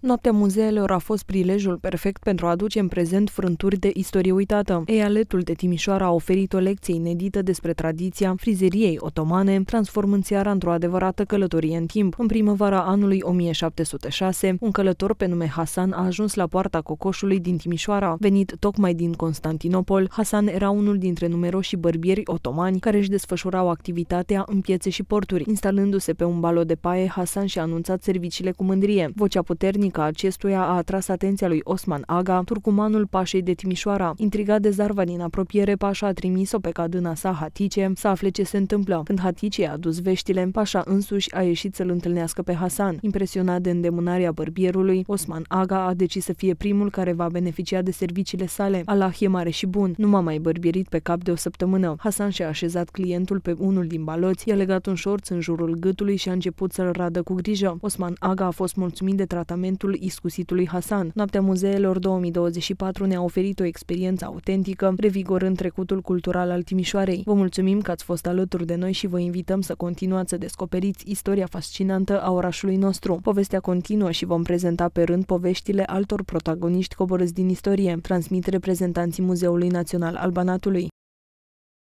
Noaptea muzeelor a fost prilejul perfect pentru a aduce în prezent frânturi de istorie uitată. Ealetul de Timișoara a oferit o lecție inedită despre tradiția frizeriei otomane, transformând seara într-o adevărată călătorie în timp. În primăvara anului 1706, un călător pe nume Hasan a ajuns la poarta Cocoșului din Timișoara. Venit tocmai din Constantinopol, Hasan era unul dintre numeroși bărbieri otomani care își desfășurau activitatea în piețe și porturi. Instalându-se pe un balo de paie, Hasan și-a anunțat serviciile cu mândrie. Vocea puternică Tehnica acestuia a atras atenția lui Osman Aga, turcumanul pașei de Timișoara. Intrigat de zarva din apropiere, Pașa a trimis-o pe cadâna sa Hatice să afle ce se întâmplă. Când Hatice a dus veștile, Pașa însuși a ieșit să-l întâlnească pe Hasan. Impresionat de îndemânarea bărbierului, Osman Aga a decis să fie primul care va beneficia de serviciile sale. Allah e mare și bun, nu m-a mai bărbierit pe cap de o săptămână. Hasan și-a așezat clientul pe unul din baloți, i-a legat un șorț în jurul gâtului și a început să-l radă cu grijă. Osman Aga a fost mulțumit de tratament Mormântul Iscusitului Hasan. Noaptea Muzeelor 2024 ne-a oferit o experiență autentică, revigorând trecutul cultural al Timișoarei. Vă mulțumim că ați fost alături de noi și vă invităm să continuați să descoperiți istoria fascinantă a orașului nostru. Povestea continuă și vom prezenta pe rând poveștile altor protagoniști coborâți din istorie, transmit reprezentanții Muzeului Național al Banatului.